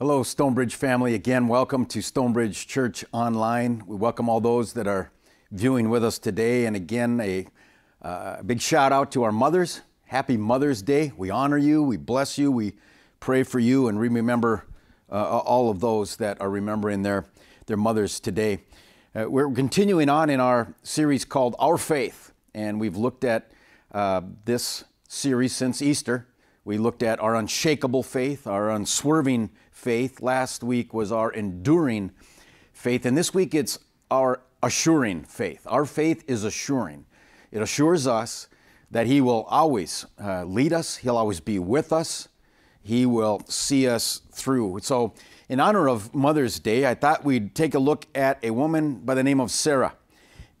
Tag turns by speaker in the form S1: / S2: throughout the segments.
S1: Hello, Stonebridge family. Again, welcome to Stonebridge Church Online. We welcome all those that are viewing with us today. And again, a uh, big shout out to our mothers. Happy Mother's Day. We honor you, we bless you, we pray for you, and remember uh, all of those that are remembering their, their mothers today. Uh, we're continuing on in our series called Our Faith, and we've looked at uh, this series since Easter. We looked at our unshakable faith, our unswerving faith. Last week was our enduring faith, and this week it's our assuring faith. Our faith is assuring, it assures us that He will always uh, lead us, He'll always be with us, He will see us through. So, in honor of Mother's Day, I thought we'd take a look at a woman by the name of Sarah,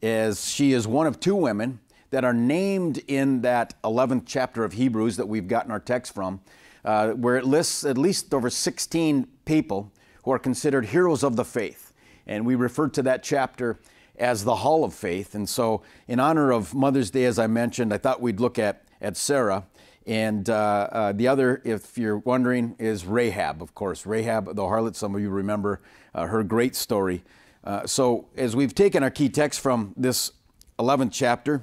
S1: as she is one of two women that are named in that 11th chapter of Hebrews that we've gotten our text from uh, where it lists at least over 16 people who are considered heroes of the faith. And we refer to that chapter as the Hall of Faith. And so, in honor of Mother's Day, as I mentioned, I thought we'd look at, at Sarah. And uh, uh, the other, if you're wondering, is Rahab, of course. Rahab, the harlot, some of you remember uh, her great story. Uh, so, as we've taken our key text from this 11th chapter,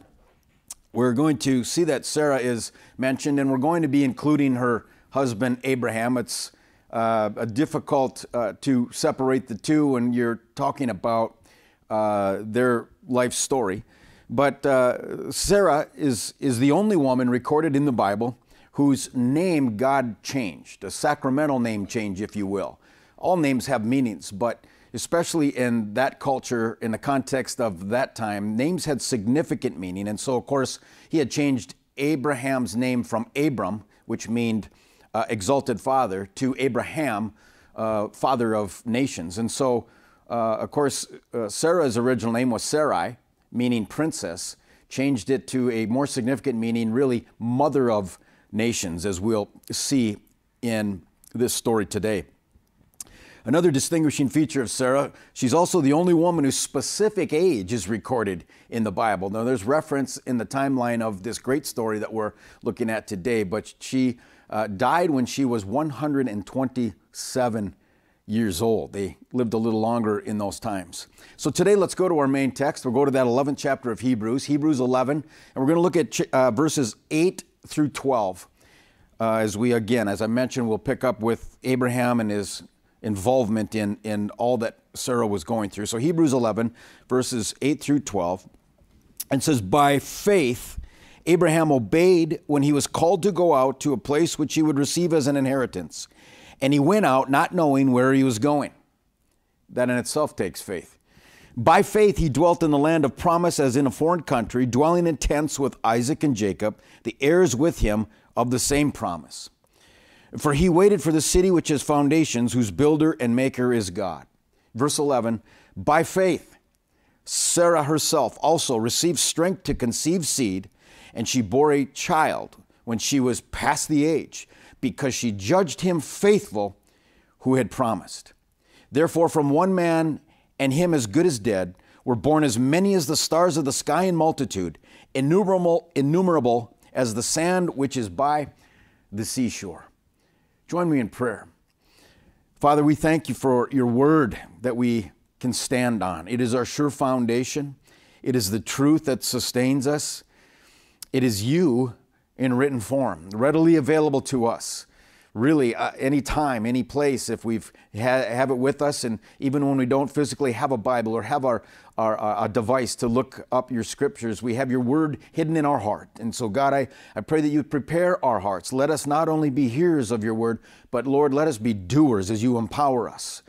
S1: we're going to see that Sarah is mentioned, and we're going to be including her husband Abraham. It's uh, difficult uh, to separate the two when you're talking about uh, their life story. But uh, Sarah is, is the only woman recorded in the Bible whose name God changed, a sacramental name change, if you will. All names have meanings, but especially in that culture, in the context of that time, names had significant meaning. And so, of course, he had changed Abraham's name from Abram, which meant uh, exalted father to Abraham, uh, father of nations. And so, uh, of course, uh, Sarah's original name was Sarai, meaning princess, changed it to a more significant meaning, really, mother of nations, as we'll see in this story today. Another distinguishing feature of Sarah, she's also the only woman whose specific age is recorded in the Bible. Now, there's reference in the timeline of this great story that we're looking at today, but she uh, died when she was 127 years old. They lived a little longer in those times. So today, let's go to our main text. We'll go to that 11th chapter of Hebrews, Hebrews 11, and we're going to look at uh, verses 8 through 12. Uh, as we again, as I mentioned, we'll pick up with Abraham and his involvement in, in all that Sarah was going through. So Hebrews 11, verses 8 through 12, and says, By faith, Abraham obeyed when he was called to go out to a place which he would receive as an inheritance. And he went out not knowing where he was going. That in itself takes faith. By faith, he dwelt in the land of promise as in a foreign country, dwelling in tents with Isaac and Jacob, the heirs with him of the same promise. For he waited for the city which has foundations, whose builder and maker is God. Verse 11 By faith, Sarah herself also received strength to conceive seed, and she bore a child when she was past the age, because she judged him faithful who had promised. Therefore, from one man and him as good as dead, were born as many as the stars of the sky in multitude, innumerable, innumerable as the sand which is by the seashore. Join me in prayer. Father, we thank you for your word that we can stand on. It is our sure foundation, it is the truth that sustains us. It is you in written form, readily available to us really uh, any time, any place, if we've ha- have it with us, and even when we don't physically have a Bible or have our, our, a device to look up your scriptures, we have your word hidden in our heart. And so, God, I, I pray that you prepare our hearts. Let us not only be hearers of your word, but Lord, let us be doers as you empower us.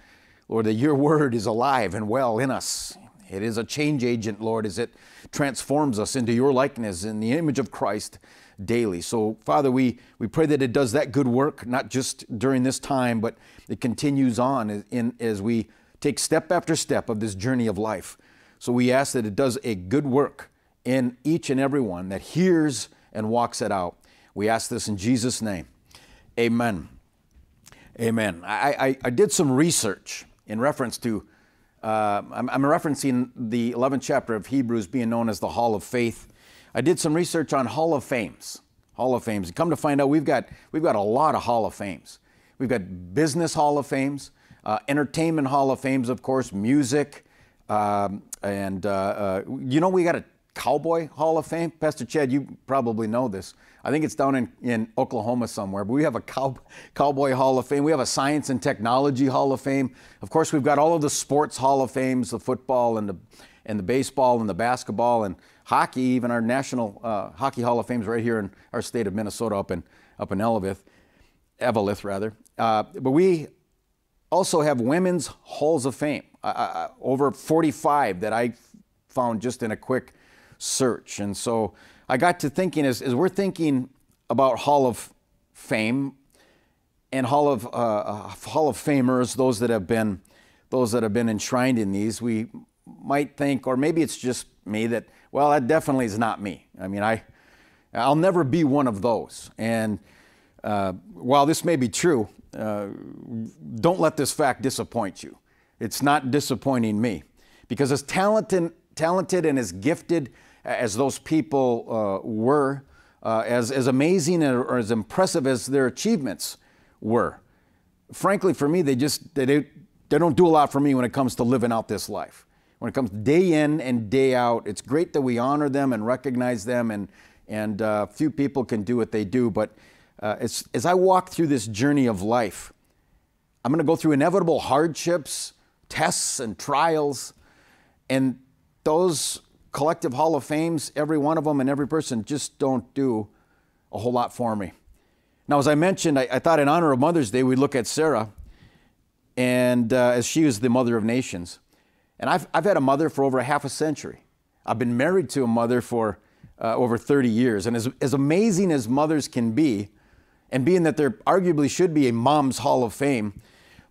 S1: Lord, that your word is alive and well in us. It is a change agent, Lord, as it transforms us into your likeness in the image of Christ daily. So, Father, we, we pray that it does that good work, not just during this time, but it continues on in, as we take step after step of this journey of life. So, we ask that it does a good work in each and every one that hears and walks it out. We ask this in Jesus' name. Amen. Amen. I, I, I did some research in reference to, uh, I'm, I'm referencing the 11th chapter of Hebrews being known as the Hall of Faith I did some research on Hall of Fames. Hall of Fames. come to find out, we've got, we've got a lot of Hall of Fames. We've got business Hall of Fames, uh, entertainment Hall of Fames, of course, music. Um, and, uh, uh, you know, we got a Cowboy Hall of Fame. Pastor Chad, you probably know this. I think it's down in, in Oklahoma somewhere, but we have a cow, Cowboy Hall of Fame. We have a Science and Technology Hall of Fame. Of course, we've got all of the sports Hall of Fames, the football and the, and the baseball and the basketball. And hockey, even our National uh, Hockey Hall of Fame is right here in our state of Minnesota, up in up in Elvith, Evelith rather. Uh, but we also have women's halls of fame, uh, uh, uh, over 45 that I found just in a quick search. And so I got to thinking as, as we're thinking about Hall of Fame and Hall of uh, Hall of Famers, those that have been those that have been enshrined in these, we might think, or maybe it's just me that, well, that definitely is not me. I mean, I, I'll never be one of those. And uh, while this may be true, uh, don't let this fact disappoint you. It's not disappointing me because as talented, talented and as gifted as those people uh, were, uh, as, as amazing or as impressive as their achievements were, frankly, for me, they just, they, they don't do a lot for me when it comes to living out this life when it comes day in and day out. It's great that we honor them and recognize them, and and uh, few people can do what they do. But uh, as as I walk through this journey of life, I'm going to go through inevitable hardships, tests, and trials, and those collective hall of fames, every one of them, and every person just don't do a whole lot for me. Now, as I mentioned, I, I, thought in honor of Mother's Day, we'd look at Sarah, and uh, as she was the mother of nations. And I've, I've had a mother for over a half a century. I've been married to a mother for uh, over 30 years. And as, as amazing as mothers can be, and being that there arguably should be a mom's hall of fame,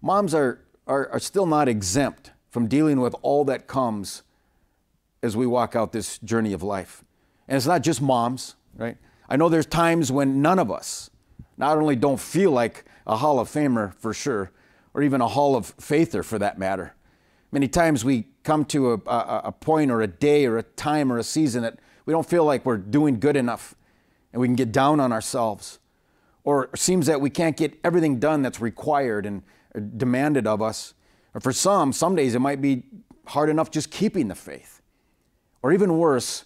S1: moms are, are, are still not exempt from dealing with all that comes as we walk out this journey of life. And it's not just moms, right? I know there's times when none of us not only don't feel like a Hall of Famer for sure, or even a Hall of Faither for that matter, Many times we come to a, a, a, point or a day or a time or a season that we don't feel like we're doing good enough and we can get down on ourselves. Or it seems that we can't get everything done that's required and uh, demanded of us. Or for some, some days it might be hard enough just keeping the faith. Or even worse,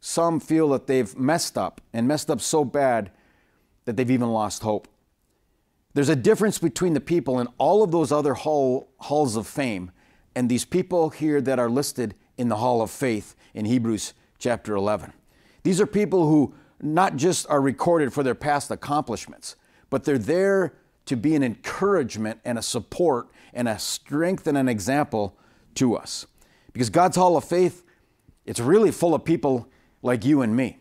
S1: some feel that they've messed up and messed up so bad that they've even lost hope. There's a difference between the people in all of those other hall, halls of fame and these people here that are listed in the Hall of Faith in Hebrews chapter 11. These are people who not just are recorded for their past accomplishments, but they're there to be an encouragement and a support and a strength and an example to us. Because God's Hall of Faith, it's really full of people like you and me.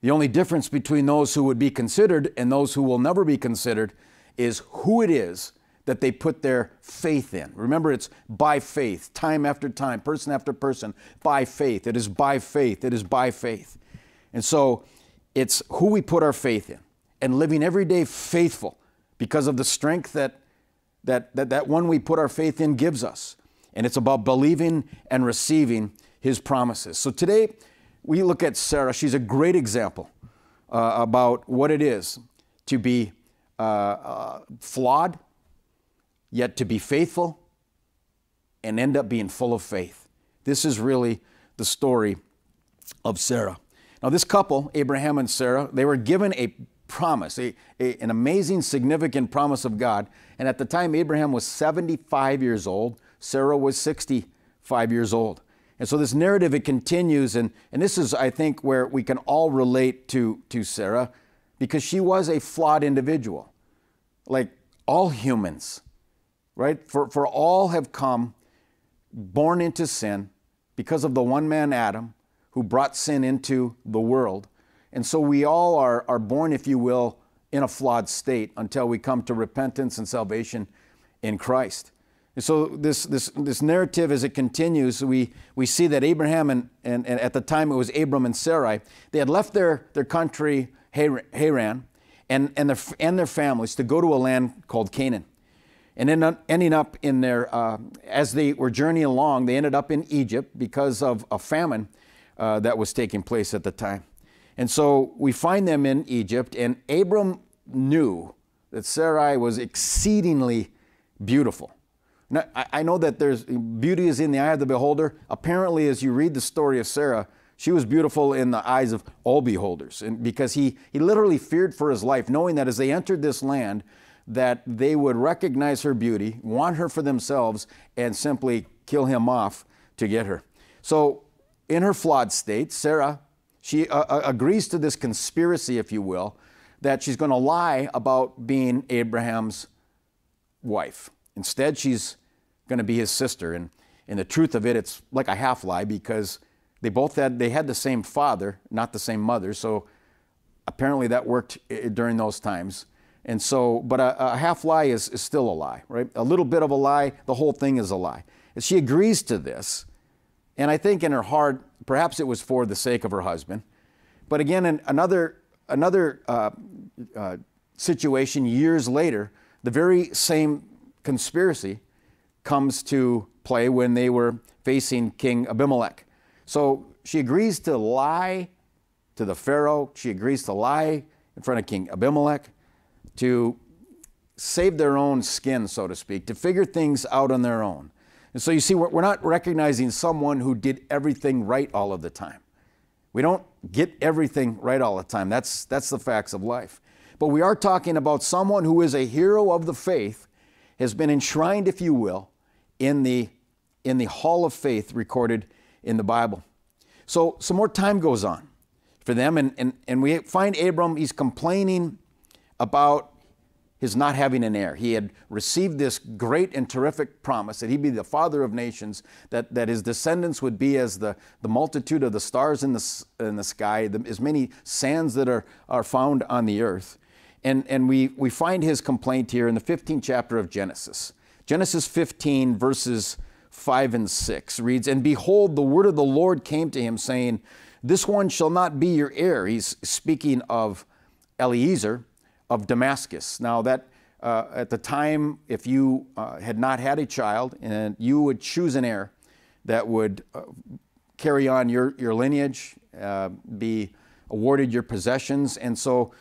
S1: The only difference between those who would be considered and those who will never be considered is who it is that they put their faith in. Remember, it's by faith, time after time, person after person, by faith. It is by faith. It is by faith. And so it's who we put our faith in and living every day faithful because of the strength that, that, that, that one we put our faith in gives us. And it's about believing and receiving his promises. So today, we look at Sarah. She's a great example uh, about what it is to be uh, uh, flawed, yet to be faithful and end up being full of faith. This is really the story of Sarah. Now, this couple, Abraham and Sarah, they were given a promise, a, a, an amazing, significant promise of God. And at the time, Abraham was 75 years old, Sarah was 65 years old. And so this narrative, it continues, and, and this is, I think, where we can all relate to, to Sarah, because she was a flawed individual. Like all humans, right? For, for all have come born into sin because of the one man Adam who brought sin into the world. And so we all are, are born, if you will, in a flawed state until we come to repentance and salvation in Christ. And so this, this, this narrative, as it continues, we, we see that Abraham and, and, and at the time it was Abram and Sarai, they had left their, their country, Haran, and, and, their, and their families to go to a land called Canaan and then ending up in their, uh, as they were journeying along, they ended up in Egypt because of a famine uh, that was taking place at the time. And so we find them in Egypt, and Abram knew that Sarai was exceedingly beautiful. Now, I, I know that there's beauty is in the eye of the beholder. Apparently, as you read the story of Sarah, she was beautiful in the eyes of all beholders, and because he, he literally feared for his life, knowing that as they entered this land, that they would recognize her beauty, want her for themselves, and simply kill him off to get her. So, in her flawed state, Sarah, she uh, uh agrees to this conspiracy, if you will, that she's going to lie about being Abraham's wife. Instead, she's going to be his sister. And, in the truth of it, it's like a half lie because they both had, they had the same father, not the same mother. So apparently that worked eh, during those times. And so, but a, a half lie is, is still a lie, right? A little bit of a lie, the whole thing is a lie. And she agrees to this. And I think in her heart, perhaps it was for the sake of her husband. But again, in another, another uh, uh, situation years later, the very same conspiracy comes to play when they were facing King Abimelech. So she agrees to lie to the Pharaoh. She agrees to lie in front of King Abimelech to save their own skin, so to speak, to figure things out on their own. And so you see, we're not recognizing someone who did everything right all of the time. We don't get everything right all the time. That's, that's the facts of life. But we are talking about someone who is a hero of the faith, has been enshrined, if you will, in the, in the hall of faith recorded in the Bible. So some more time goes on for them, and, and, and we find Abram, he's complaining about his not having an heir. He had received this great and terrific promise that he'd be the father of nations, that, that his descendants would be as the, the multitude of the stars in the, in the sky, the, as many sands that are, are found on the earth. And, and we, we find his complaint here in the 15th chapter of Genesis. Genesis 15, verses 5 and 6 reads, And behold, the word of the Lord came to him, saying, This one shall not be your heir. He's speaking of Eliezer of Damascus. Now, that uh, at the time, if you uh, had not had a child and you would choose an heir that would uh, carry on your, your lineage, uh, be awarded your possessions. And so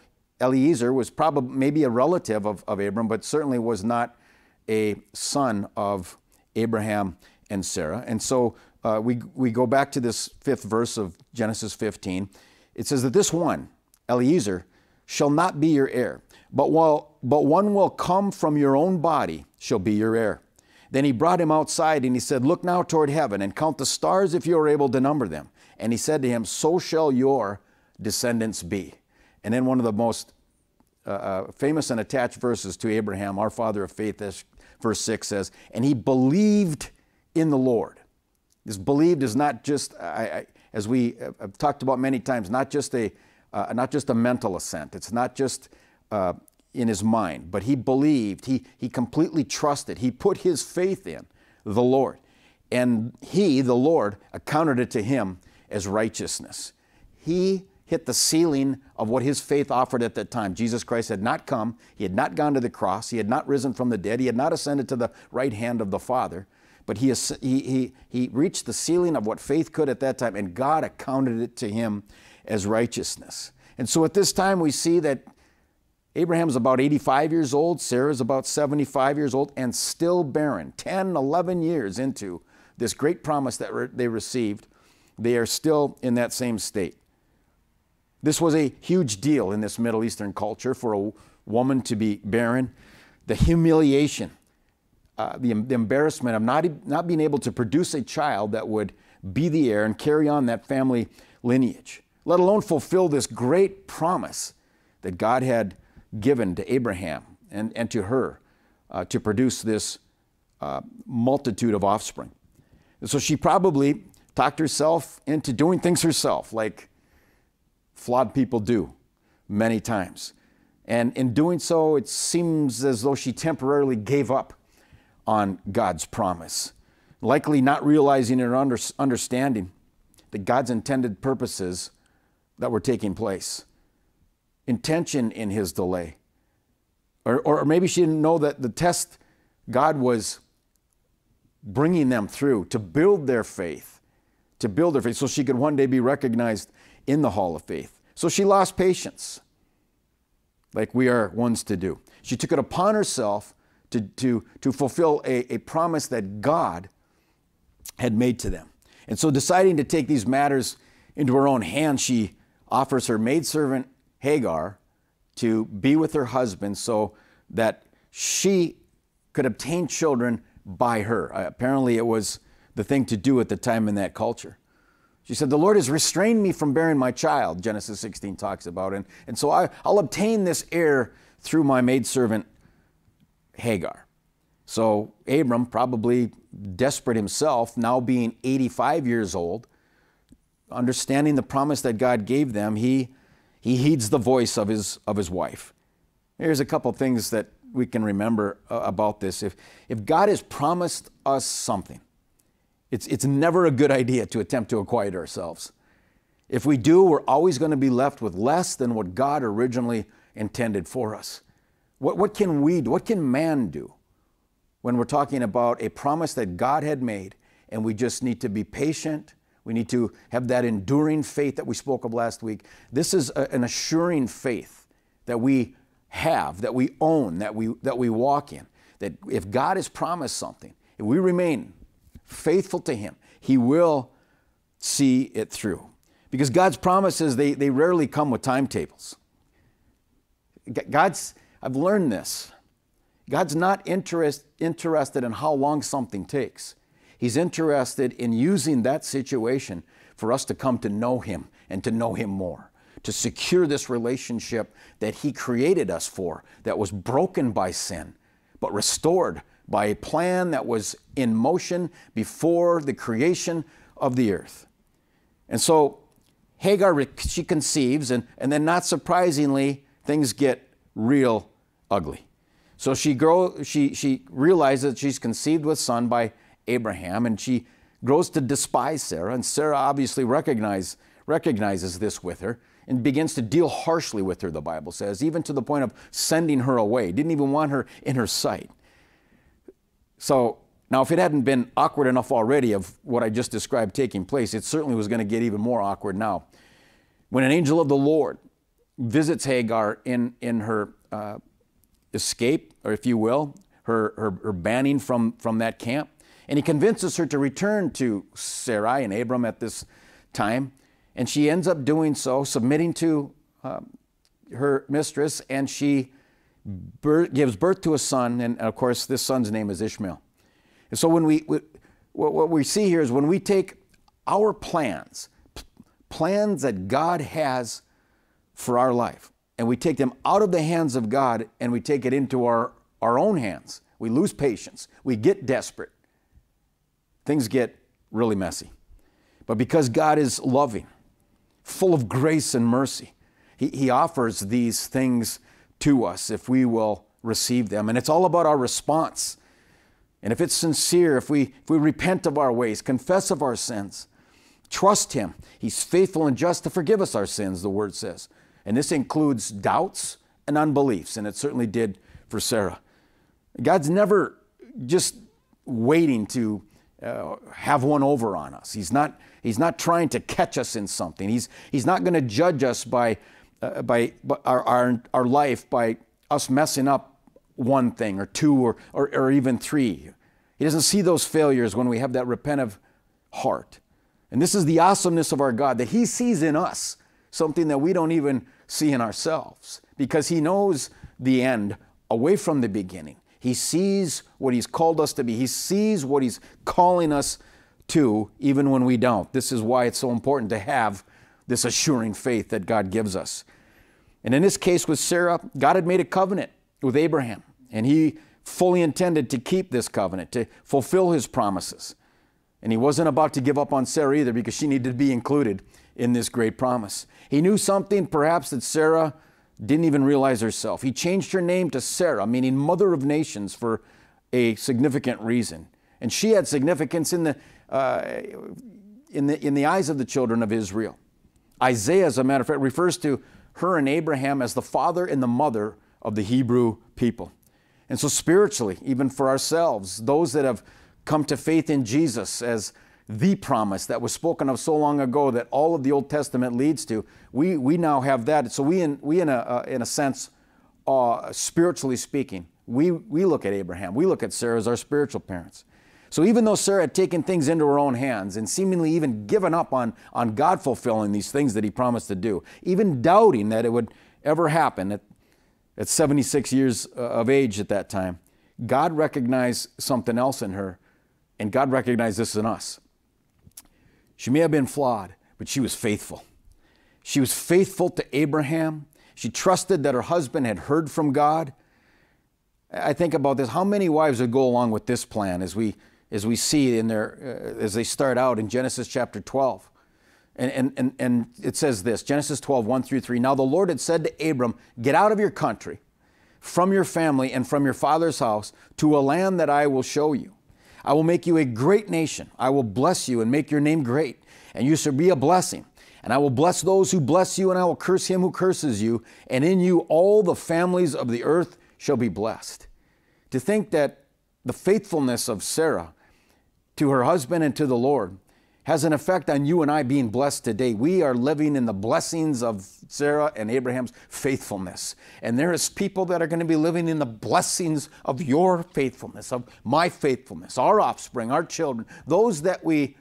S1: Eliezer was probably maybe a relative of, of Abram, but certainly was not a son of Abraham and Sarah. And so uh, we, we go back to this fifth verse of Genesis 15. It says that this one, Eliezer, shall not be your heir, but, while, but one will come from your own body shall be your heir. Then he brought him outside and he said, Look now toward heaven and count the stars if you are able to number them. And he said to him, So shall your descendants be. And then one of the most uh, uh famous and attached verses to Abraham, our father of faith, verse 6 says, And he believed in the Lord. This believed is not just, I, I, as we have talked about many times, not just a, uh, not just a mental assent, it's not just uh, in his mind, but he believed, he, he completely trusted, he put his faith in the Lord. And he, the Lord, accounted it to him as righteousness. He hit the ceiling of what his faith offered at that time. Jesus Christ had not come, he had not gone to the cross, he had not risen from the dead, he had not ascended to the right hand of the Father. But he, he, he, he reached the ceiling of what faith could at that time, and God accounted it to him as righteousness. And so at this time, we see that Abraham is about 85 years old, Sarah is about 75 years old, and still barren, 10, 11 years into this great promise that re- they received. They are still in that same state. This was a huge deal in this Middle Eastern culture for a woman to be barren. The humiliation uh, the, the, embarrassment of not, not being able to produce a child that would be the heir and carry on that family lineage, let alone fulfill this great promise that God had given to Abraham and, and to her uh, to produce this uh, multitude of offspring. And so she probably talked herself into doing things herself, like flawed people do many times. And in doing so, it seems as though she temporarily gave up on God's promise, likely not realizing or under, understanding that God's intended purposes that were taking place, intention in his delay. Or, or maybe she didn't know that the test God was bringing them through to build their faith, to build their faith so she could one day be recognized in the hall of faith. So she lost patience, like we are ones to do. She took it upon herself to, to, to fulfill a, a promise that God had made to them. And so, deciding to take these matters into her own hands, she offers her maidservant Hagar to be with her husband so that she could obtain children by her. Uh, apparently, it was the thing to do at the time in that culture. She said, The Lord has restrained me from bearing my child, Genesis 16 talks about. And, and so I, I'll obtain this heir through my maidservant Hagar. So Abram, probably desperate himself, now being 85 years old, understanding the promise that God gave them, he, he heeds the voice of his, of his wife. Here's a couple things that we can remember uh, about this. If, if God has promised us something, it's, it's never a good idea to attempt to acquire ourselves. If we do, we're always going to be left with less than what God originally intended for us. What, what can we do? What can man do when we're talking about a promise that God had made and we just need to be patient? We need to have that enduring faith that we spoke of last week. This is a, an assuring faith that we have, that we own, that we, that we walk in. That if God has promised something, if we remain faithful to Him, He will see it through. Because God's promises, they, they rarely come with timetables. God's, I've learned this. God's not interest, interested in how long something takes. He's interested in using that situation for us to come to know Him and to know Him more, to secure this relationship that He created us for, that was broken by sin, but restored by a plan that was in motion before the creation of the earth. And so Hagar, she conceives, and, and then not surprisingly, things get real ugly. So she, grow, she, she realizes that she's conceived with son by Abraham, and she grows to despise Sarah. And Sarah obviously recognize, recognizes this with her and begins to deal harshly with her, the Bible says, even to the point of sending her away, didn't even want her in her sight. So now, if it hadn't been awkward enough already of what I just described taking place, it certainly was going to get even more awkward now. When an angel of the Lord visits Hagar in, in her uh, escape, or if you will, her, her, her banning from, from that camp. And he convinces her to return to Sarai and Abram at this time. And she ends up doing so, submitting to um, her mistress, and she gives birth to a son. And of course, this son's name is Ishmael. And so, when we, we what, what we see here is when we take our plans, plans that God has for our life, and we take them out of the hands of God and we take it into our, our own hands. We lose patience. We get desperate. Things get really messy. But because God is loving, full of grace and mercy, He, he offers these things to us if we will receive them. And it's all about our response. And if it's sincere, if we, if we repent of our ways, confess of our sins, trust Him, He's faithful and just to forgive us our sins, the Word says and this includes doubts and unbeliefs, and it certainly did for Sarah. God's never just waiting to uh, have one over on us. He's not, he's not trying to catch us in something. He's, he's not going to judge us by, uh, by, by our, our, our life by us messing up one thing or two or, or, or even three. He doesn't see those failures when we have that repentive heart. And this is the awesomeness of our God that He sees in us something that we don't even see in ourselves because He knows the end away from the beginning. He sees what He's called us to be, He sees what He's calling us to, even when we don't. This is why it's so important to have this assuring faith that God gives us. And in this case with Sarah, God had made a covenant with Abraham, and He fully intended to keep this covenant, to fulfill His promises. And He wasn't about to give up on Sarah either because she needed to be included in this great promise. He knew something perhaps that Sarah didn't even realize herself. He changed her name to Sarah, meaning mother of nations, for a significant reason. And she had significance in the, uh, in the, in the eyes of the children of Israel. Isaiah, as a matter of fact, refers to her and Abraham as the father and the mother of the Hebrew people. And so, spiritually, even for ourselves, those that have come to faith in Jesus as the promise that was spoken of so long ago that all of the Old Testament leads to. We, we now have that. So we, in, we in, a, uh, in a sense, uh, spiritually speaking, we, we look at Abraham, we look at Sarah as our spiritual parents. So even though Sarah had taken things into her own hands and seemingly even given up on, on God fulfilling these things that he promised to do, even doubting that it would ever happen at, at 76 years uh, of age at that time, God recognized something else in her, and God recognized this in us. She may have been flawed, but she was faithful. She was faithful to Abraham. She trusted that her husband had heard from God. I think about this. How many wives would go along with this plan as we, as we see in their, uh, as they start out in Genesis chapter 12? And, and, and, and it says this Genesis 12, 1 through 3. Now the Lord had said to Abram, Get out of your country, from your family, and from your father's house to a land that I will show you. I will make you a great nation. I will bless you and make your name great, and you shall be a blessing. And I will bless those who bless you, and I will curse him who curses you. And in you all the families of the earth shall be blessed. To think that the faithfulness of Sarah to her husband and to the Lord has an effect on you and I being blessed today. We are living in the blessings of Sarah and Abraham's faithfulness. And there is people that are going to be living in the blessings of your faithfulness, of my faithfulness, our offspring, our children, those that we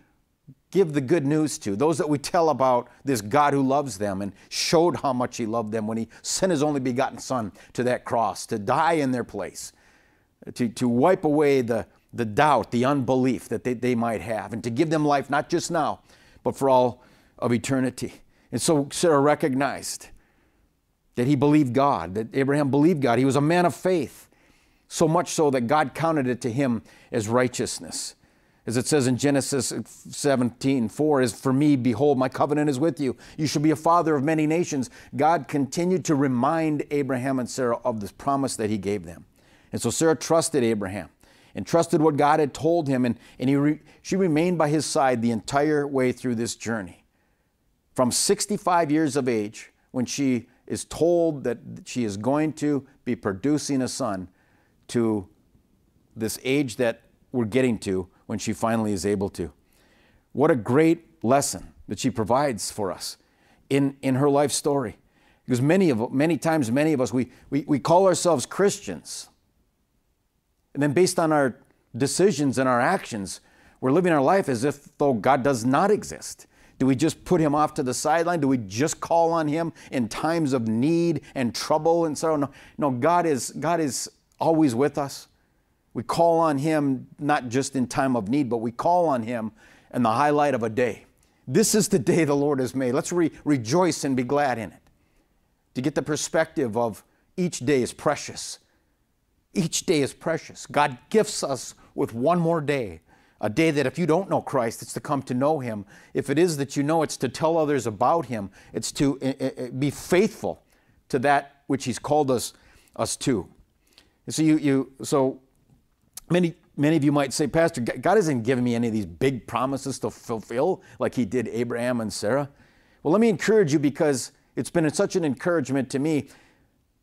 S1: give the good news to, those that we tell about this God who loves them and showed how much he loved them when he sent his only begotten son to that cross to die in their place, to, to wipe away the, the doubt, the unbelief that they, they might have, and to give them life not just now, but for all of eternity. And so Sarah recognized that he believed God, that Abraham believed God. He was a man of faith, so much so that God counted it to him as righteousness. As it says in Genesis 17, 4, is for me, behold, my covenant is with you. You shall be a father of many nations. God continued to remind Abraham and Sarah of this promise that he gave them. And so Sarah trusted Abraham and trusted what God had told him, and, and he re, she remained by his side the entire way through this journey. From 65 years of age, when she is told that she is going to be producing a son, to this age that we're getting to when she finally is able to. What a great lesson that she provides for us in, in her life story. Because many of many times, many of us, we, we, we call ourselves Christians. And then based on our decisions and our actions, we're living our life as if though God does not exist. Do we just put him off to the sideline? Do we just call on him in times of need and trouble and so, No, no God is God is always with us. We call on him not just in time of need, but we call on him in the highlight of a day. This is the day the Lord has made. Let's re- rejoice and be glad in it. To get the perspective of each day is precious each day is precious. God gifts us with one more day, a day that if you don't know Christ, it's to come to know Him. If it is that you know, it's to tell others about Him, it's to eh, eh, eh, be faithful to that which He's called us, us to. So, you, you, so many, many of you might say, Pastor, God isn't giving me any of these big promises to fulfill like He did Abraham and Sarah. Well, let me encourage you because it's been such an encouragement to me.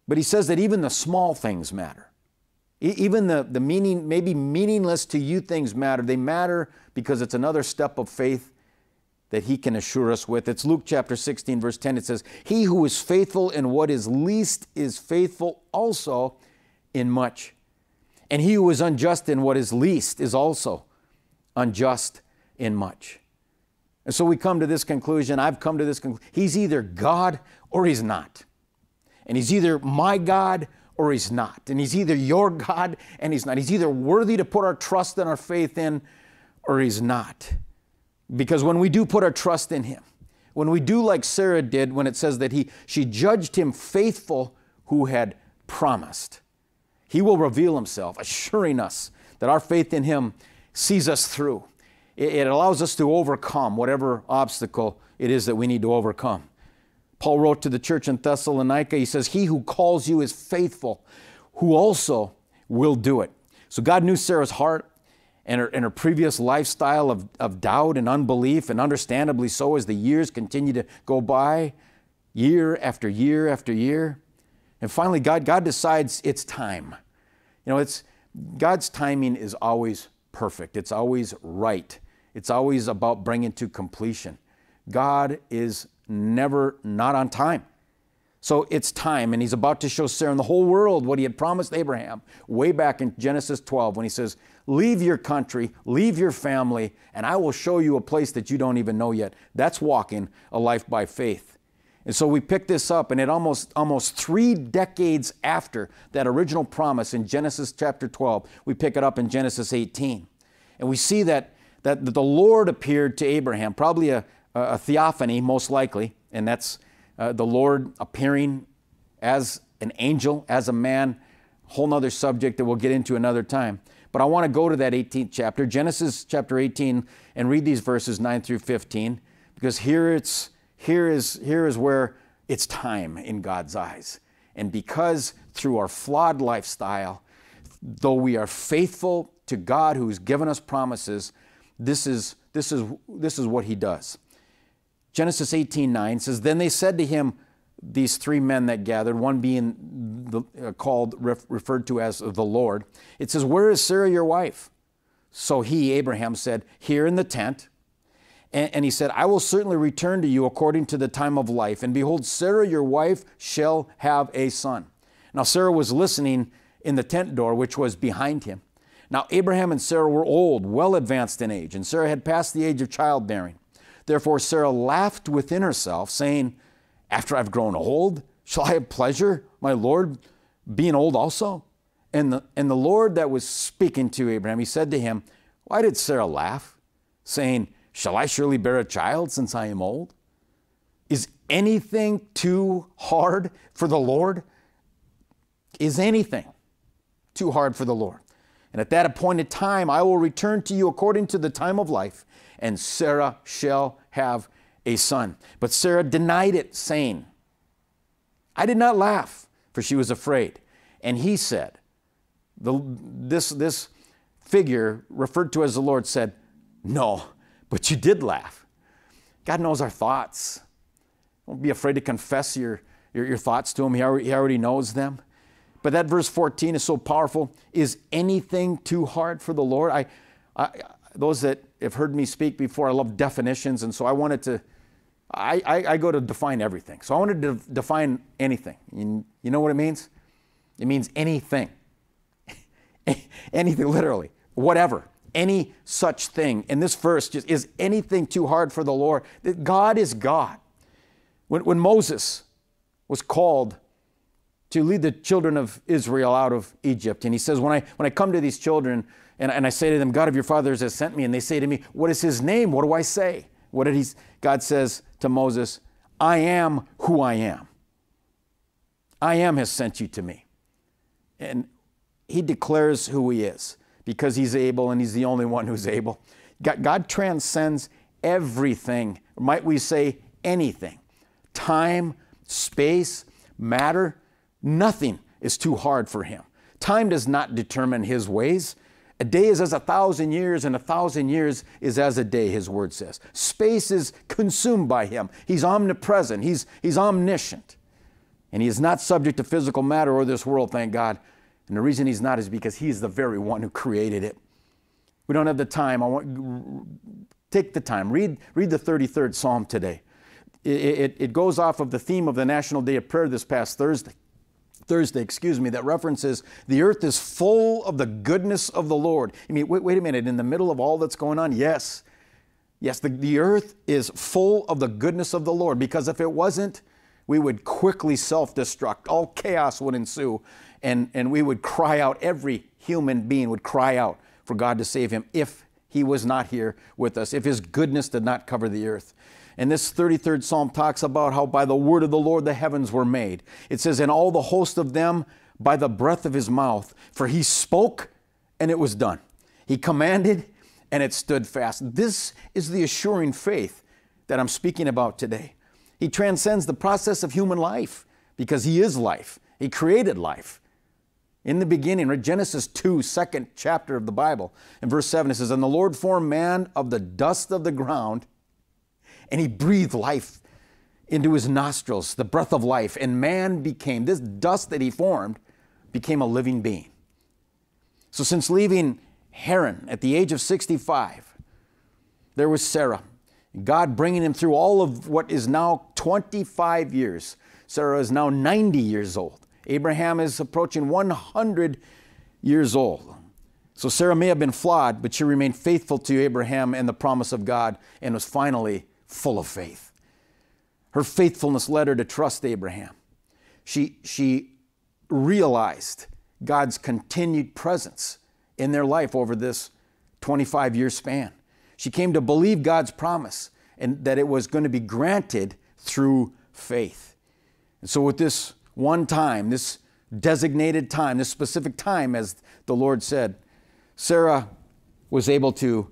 S1: But He says that even the small things matter. Even the, the meaning, maybe meaningless to you things matter. They matter because it's another step of faith that he can assure us with. It's Luke chapter 16, verse 10. It says, He who is faithful in what is least is faithful also in much. And he who is unjust in what is least is also unjust in much. And so we come to this conclusion. I've come to this conclusion. He's either God or he's not. And he's either my God or he's not. And he's either your God and he's not. He's either worthy to put our trust and our faith in or he's not. Because when we do put our trust in him, when we do like Sarah did when it says that he she judged him faithful who had promised. He will reveal himself, assuring us that our faith in him sees us through. It, it allows us to overcome whatever obstacle it is that we need to overcome. Paul wrote to the church in Thessalonica, he says, He who calls you is faithful, who also will do it. So God knew Sarah's heart and her, and her previous lifestyle of, of doubt and unbelief, and understandably so as the years continue to go by, year after year after year. And finally, God, God decides it's time. You know, it's God's timing is always perfect. It's always right. It's always about bringing to completion. God is never not on time. So it's time, and he's about to show Sarah and the whole world what he had promised Abraham way back in Genesis 12 when he says, Leave your country, leave your family, and I will show you a place that you don't even know yet. That's walking a life by faith. And so we pick this up, and it almost almost three decades after that original promise in Genesis chapter 12, we pick it up in Genesis 18. And we see that, that the Lord appeared to Abraham, probably a, a theophany, most likely, and that's uh, the Lord appearing as an angel, as a man, whole nother subject that we'll get into another time. But I want to go to that 18th chapter, Genesis chapter 18, and read these verses 9 through 15, because here it's here is here is where it's time in God's eyes. And because through our flawed lifestyle, though we are faithful to God who's given us promises, this is this is this is what he does. Genesis eighteen nine says, Then they said to him, these three men that gathered, one being the, uh, called, ref, referred to as the Lord, it says, Where is Sarah your wife? So he, Abraham, said, Here in the tent. And, and he said, I will certainly return to you according to the time of life. And behold, Sarah your wife shall have a son. Now, Sarah was listening in the tent door, which was behind him. Now, Abraham and Sarah were old, well advanced in age, and Sarah had passed the age of childbearing. Therefore, Sarah laughed within herself, saying, After I've grown old, shall I have pleasure, my Lord, being old also? And the, and the Lord that was speaking to Abraham, he said to him, Why did Sarah laugh, saying, Shall I surely bear a child since I am old? Is anything too hard for the Lord? Is anything too hard for the Lord? And at that appointed time, I will return to you according to the time of life and Sarah shall have a son. But Sarah denied it, saying, I did not laugh, for she was afraid. And he said, the, this, this figure referred to as the Lord said, No, but you did laugh. God knows our thoughts. Don't be afraid to confess your, your, your thoughts to Him, he already, he already knows them. But that verse 14 is so powerful. Is anything too hard for the Lord? I, I those that have heard me speak before, I love definitions, and so I wanted to. I, I, I go to define everything. So I wanted to define anything. You, you know what it means? It means anything. anything, literally. Whatever. Any such thing. And this verse just is anything too hard for the Lord? God is God. When, when Moses was called to lead the children of Israel out of Egypt, and he says, when I, when I come to these children, and, and I say to them, God of your fathers has sent me. And they say to me, What is his name? What do I say? What did he? God says to Moses, I am who I am. I am has sent you to me. And he declares who he is because he's able and he's the only one who's able. God, God transcends everything, might we say anything. Time, space, matter, nothing is too hard for him. Time does not determine his ways. A day is as a thousand years, and a thousand years is as a day, his word says. Space is consumed by him. He's omnipresent, he's, he's omniscient. And he is not subject to physical matter or this world, thank God. And the reason he's not is because he is the very one who created it. We don't have the time. I want, take the time. Read, read the 33rd Psalm today. It, it, it goes off of the theme of the National Day of Prayer this past Thursday. Thursday, excuse me, that references the earth is full of the goodness of the Lord. I mean, wait, wait a minute, in the middle of all that's going on, yes, yes, the, the earth is full of the goodness of the Lord because if it wasn't, we would quickly self destruct. All chaos would ensue, and, and we would cry out. Every human being would cry out for God to save him if he was not here with us, if his goodness did not cover the earth. And this 33rd Psalm talks about how by the word of the Lord the heavens were made. It says, And all the host of them by the breath of his mouth, for he spoke and it was done. He commanded and it stood fast. This is the assuring faith that I'm speaking about today. He transcends the process of human life because he is life, he created life. In the beginning, or Genesis 2, second chapter of the Bible. In verse 7, it says, And the Lord formed man of the dust of the ground and he breathed life into his nostrils, the breath of life, and man became, this dust that he formed, became a living being. So since leaving Haran at the age of 65, there was Sarah. God bringing him through all of what is now 25 years. Sarah is now 90 years old. Abraham is approaching 100 years old. So Sarah may have been flawed, but she remained faithful to Abraham and the promise of God and was finally full of faith. Her faithfulness led her to trust Abraham. She, she realized God's continued presence in their life over this 25 year span. She came to believe God's promise and that it was going to be granted through faith. And so, with this one time, this designated time, this specific time, as the Lord said, Sarah was able to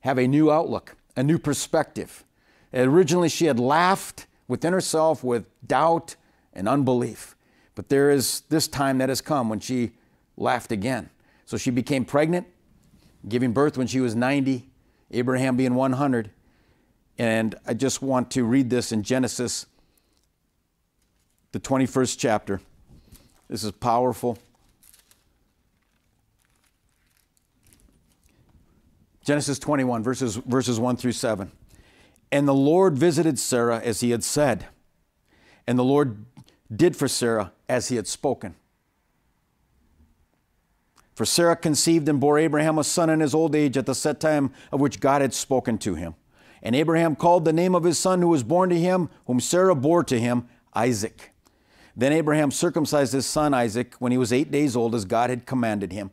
S1: have a new outlook a new perspective. Originally, she had laughed within herself with doubt and unbelief. But there is this time that has come when she laughed again. So she became pregnant, giving birth when she was 90, Abraham being 100. And I just want to read this in Genesis, the 21st chapter. This is powerful. Genesis 21, verses, verses 1 through 7. And the Lord visited Sarah as he had said, and the Lord did for Sarah as he had spoken. For Sarah conceived and bore Abraham a son in his old age at the set time of which God had spoken to him. And Abraham called the name of his son who was born to him, whom Sarah bore to him, Isaac. Then Abraham circumcised his son Isaac when he was eight days old, as God had commanded him.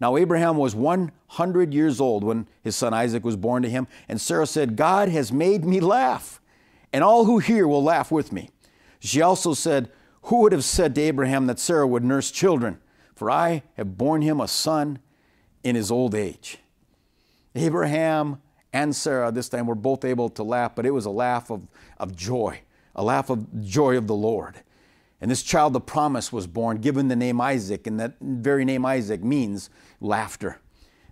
S1: Now, Abraham was 100 years old when his son Isaac was born to him, and Sarah said, God has made me laugh, and all who hear will laugh with me. She also said, Who would have said to Abraham that Sarah would nurse children? For I have borne him a son in his old age. Abraham and Sarah this time were both able to laugh, but it was a laugh of, of joy, a laugh of joy of the Lord. And this child, the promise, was born, given the name Isaac, and that very name Isaac means laughter.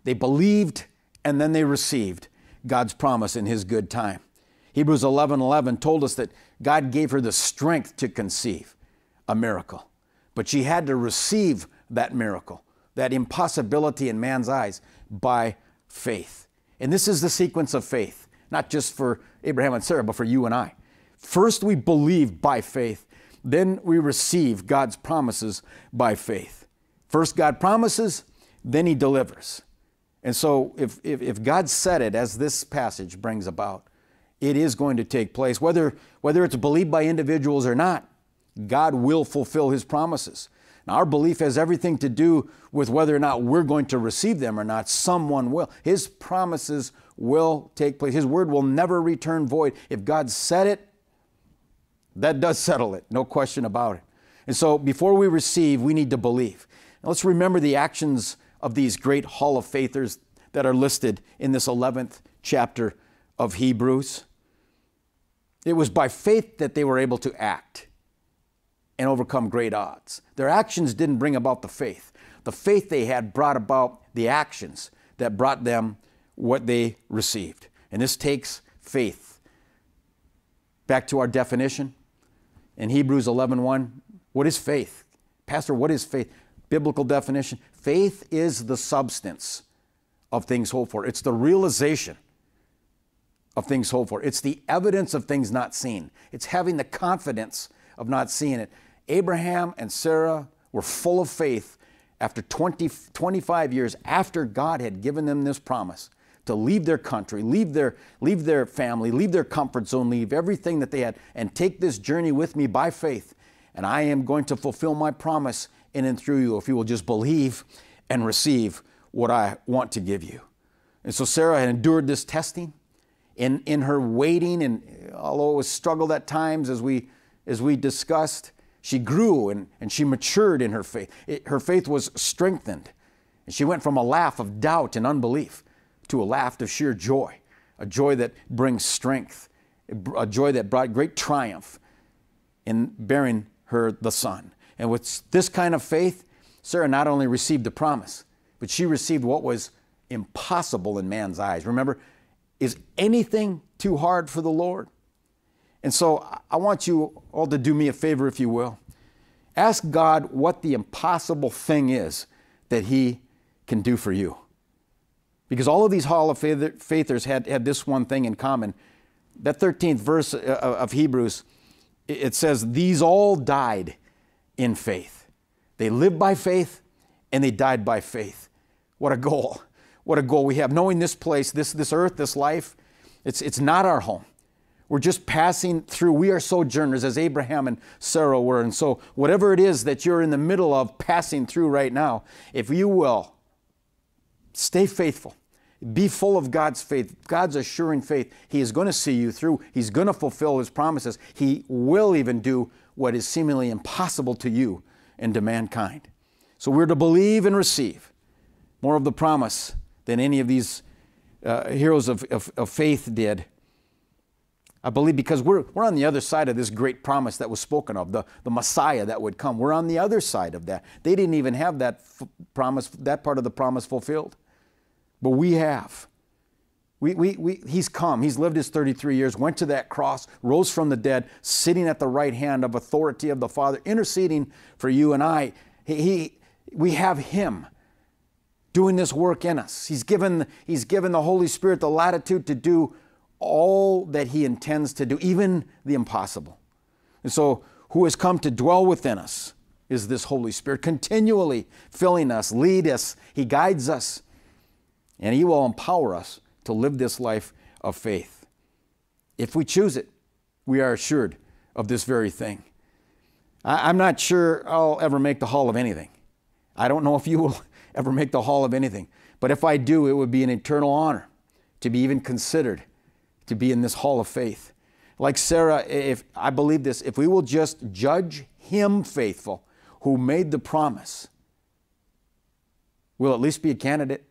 S1: They believed and then they received God's promise in His good time. Hebrews 11 11 told us that God gave her the strength to conceive a miracle, but she had to receive that miracle, that impossibility in man's eyes, by faith. And this is the sequence of faith, not just for Abraham and Sarah, but for you and I. First, we believe by faith, then, we receive God's promises by faith. First, God promises, then he delivers. And so, if, if, if, God said it, as this passage brings about, it is going to take place. Whether, whether it's believed by individuals or not, God will fulfill his promises. Now, our belief has everything to do with whether or not we're going to receive them or not. Someone will. His promises will take place. His word will never return void. If God said it, that does settle it, no question about it. And so, before we receive, we need to believe. Now, let's remember the actions of these great Hall of Faithers that are listed in this 11th chapter of Hebrews. It was by faith that they were able to act and overcome great odds. Their actions didn't bring about the faith. The faith they had brought about the actions that brought them what they received. And this takes faith. Back to our definition in Hebrews 11:1, what is faith? Pastor, what is faith? Biblical definition. Faith is the substance of things hoped for, it's the realization of things hoped for, it's the evidence of things not seen, it's having the confidence of not seeing it. Abraham and Sarah were full of faith after 20, 25 years after God had given them this promise to leave their country, leave their, leave their family, leave their comfort zone, leave everything that they had, and take this journey with me by faith. And I am going to fulfill my promise in and through you if you will just believe and receive what I want to give you. And so Sarah had endured this testing in, in her waiting, and although it was struggled at times as we, as we discussed, she grew and, and she matured in her faith. It, her faith was strengthened. And she went from a laugh of doubt and unbelief to a laugh of sheer joy, a joy that brings strength, a joy that brought great triumph in bearing her the son. And with this kind of faith, Sarah not only received the promise, but she received what was impossible in man's eyes. Remember, is anything too hard for the Lord? And so I want you all to do me a favor, if you will. Ask God what the impossible thing is that He can do for you. Because all of these Hall of Faithers had, had this one thing in common. That 13th verse uh, of Hebrews, it says, These all died in faith. They lived by faith and they died by faith. What a goal. What a goal we have. Knowing this place, this, this earth, this life, it's, it's not our home. We're just passing through. We are sojourners as Abraham and Sarah were. And so, whatever it is that you're in the middle of passing through right now, if you will, stay faithful. Be full of God's faith, God's assuring faith. He is going to see you through. He's going to fulfill His promises. He will even do what is seemingly impossible to you and to mankind. So we're to believe and receive more of the promise than any of these uh, heroes of, of, of faith did. I believe because we're, we're on the other side of this great promise that was spoken of, the, the Messiah that would come. We're on the other side of that. They didn't even have that promise, that part of the promise fulfilled. But we have. We, we, we, he's come, he's lived his 33 years, went to that cross, rose from the dead, sitting at the right hand of authority of the Father, interceding for you and I. He, he, we have him doing this work in us. He's given, he's given the Holy Spirit the latitude to do all that he intends to do, even the impossible. And so, who has come to dwell within us is this Holy Spirit, continually filling us, lead us, he guides us, and he will empower us to live this life of faith. If we choose it, we are assured of this very thing. I, am not sure I'll ever make the hall of anything. I don't know if you will ever make the hall of anything, but if I do, it would be an eternal honor to be even considered to be in this hall of faith. Like Sarah, if I believe this, if we will just judge him faithful who made the promise, we'll at least be a candidate,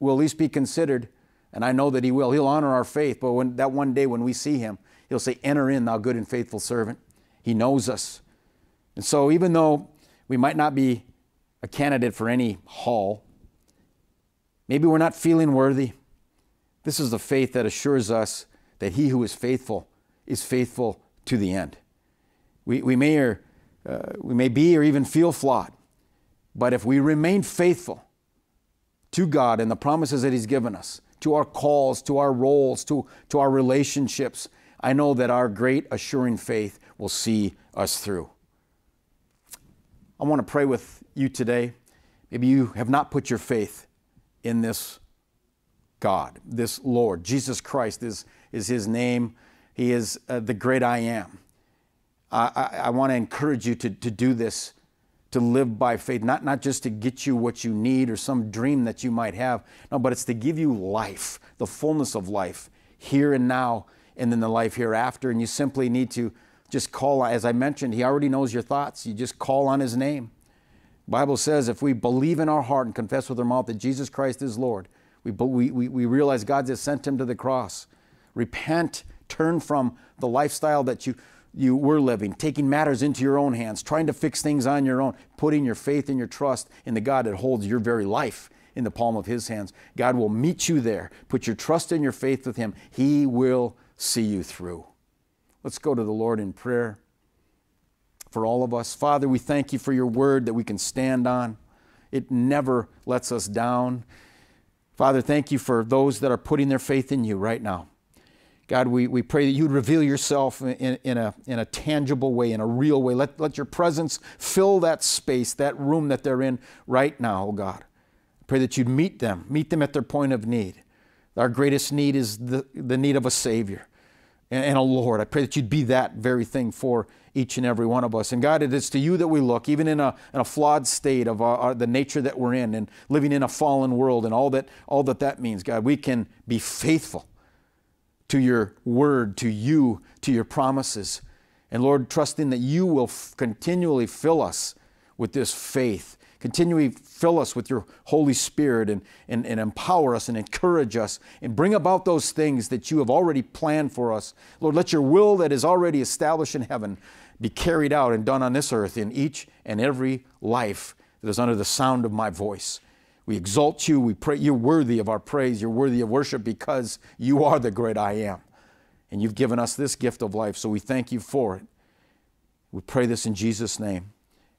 S1: we'll at least be considered, and I know that He will. He'll honor our faith, but when that one day when we see Him, He'll say, Enter in, thou good and faithful servant. He knows us. And so, even though we might not be a candidate for any hall, maybe we're not feeling worthy. This is the faith that assures us that he who is faithful is faithful to the end. We, we, may, or, uh, we may be or even feel flawed, but if we remain faithful to God and the promises that he's given us, to our calls, to our roles, to, to our relationships, I know that our great assuring faith will see us through. I want to pray with you today. Maybe you have not put your faith in this God, this Lord. Jesus Christ is, is his name. He is uh, the great I am. I, I, I want to encourage you to, to do this to live by faith, not, not just to get you what you need or some dream that you might have. No, but it's to give you life, the fullness of life here and now, and then the life hereafter. And you simply need to just call, as I mentioned, He already knows your thoughts. You just call on His name. The Bible says if we believe in our heart and confess with our mouth that Jesus Christ is Lord, we, we, we realize God has sent Him to the cross. Repent, turn from the lifestyle that you you were living, taking matters into your own hands, trying to fix things on your own, putting your faith and your trust in the God that holds your very life in the palm of His hands. God will meet you there. Put your trust and your faith with Him. He will see you through. Let's go to the Lord in prayer for all of us. Father, we thank you for your word that we can stand on, it never lets us down. Father, thank you for those that are putting their faith in you right now. God, we, we pray that you'd reveal yourself in, in, a, in a tangible way, in a real way. Let, let your presence fill that space, that room that they're in right now, oh God. Pray that you'd meet them, meet them at their point of need. Our greatest need is the, the need of a Savior and, and a Lord. I pray that you'd be that very thing for each and every one of us. And God, it is to you that we look, even in a, in a flawed state of our, uh, our, uh, the nature that we're in and living in a fallen world and all that, all that that means. God, we can be faithful to your word, to you, to your promises. And Lord, trusting that you will f- continually fill us with this faith, continually fill us with your Holy Spirit and, and, and empower us and encourage us and bring about those things that you have already planned for us. Lord, let your will that is already established in heaven be carried out and done on this earth in each and every life that is under the sound of my voice. We exalt you. We pray you're worthy of our praise. You're worthy of worship because you are the great I am. And you've given us this gift of life, so we thank you for it. We pray this in Jesus' name.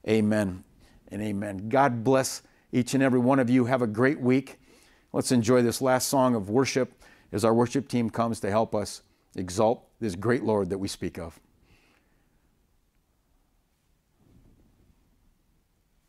S1: Amen and amen. God bless each and every one of you. Have a great week. Let's enjoy this last song of worship as our worship team comes to help us exalt this great Lord that we speak of.